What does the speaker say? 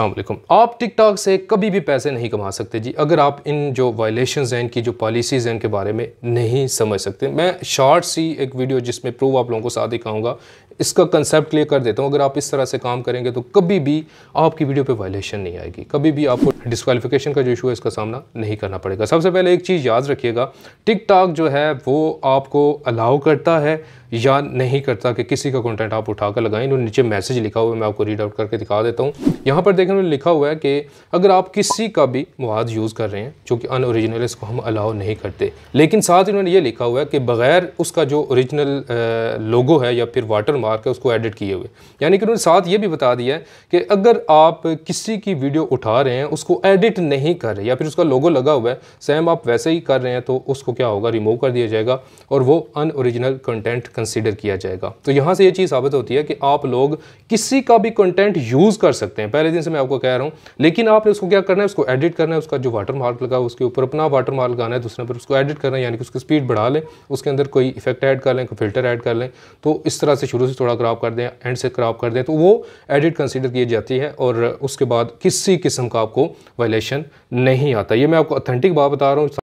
अल्लाम आप टिकटॉक से कभी भी पैसे नहीं कमा सकते जी अगर आप इन जो वायलेशन हैं इनकी जो पॉलिसीज़ हैं इनके बारे में नहीं समझ सकते मैं शॉर्ट सी एक वीडियो जिसमें प्रूव आप लोगों को साथ दिखाऊंगा इसका कंसेप्ट क्लियर कर देता हूं अगर आप इस तरह से काम करेंगे तो कभी भी आपकी वीडियो पे वायलेशन नहीं आएगी कभी भी आपको डिस्कवालिफिकेशन का जो इशू है इसका सामना नहीं करना पड़ेगा सबसे पहले एक चीज़ याद रखिएगा टिकटॉक जो है वो आपको अलाउ करता है या नहीं करता कि किसी का कॉन्टेंट आप उठाकर लगाएं इन्होंने नीचे मैसेज लिखा हुआ मैं आपको रीड आउट करके दिखा देता हूँ यहाँ पर देखने में लिखा हुआ है कि अगर आप किसी का भी मवाद यूज़ कर रहे हैं जो कि अन औरिजिनल इसको हम अलाउ नहीं करते लेकिन साथ उन्होंने ये लिखा हुआ है कि बग़ैर उसका जो औरिजिनल लोगो है या फिर वाटर मार्क है उसको एडिट किए हुए यानी कि उन्होंने साथ ये भी बता दिया है कि अगर आप किसी की वीडियो उठा रहे हैं उसको एडिट नहीं कर रहे या फिर उसका लोगो लगा हुआ है सेम आप वैसे ही कर रहे हैं तो उसको क्या होगा रिमूव कर दिया जाएगा और वो अन औरिजिनल कंटेंट कंसिडर किया जाएगा तो यहाँ से ये चीज़ साबित होती है कि आप लोग किसी का भी कंटेंट यूज़ कर सकते हैं पहले दिन से मैं आपको कह रहा हूँ लेकिन आपने उसको क्या करना है उसको एडिट करना है उसका जो वाटर मार्क लगा हुआ उसके ऊपर अपना वाटर मार्क लगाना है दूसरे पर उसको एडिट करना है यानी कि उसकी स्पीड बढ़ा लें उसके अंदर कोई इफेक्ट ऐड कर लें कोई फिल्टर ऐड कर लें तो इस तरह से शुरू से थोड़ा क्रॉप कर दें एंड से क्रॉप कर दें तो वो एडिट कंसिडर की जाती है और उसके बाद किसी किस्म का आपको वायलेशन नहीं आता ये मैं आपको ऑथेंटिक बात बता रहा हूँ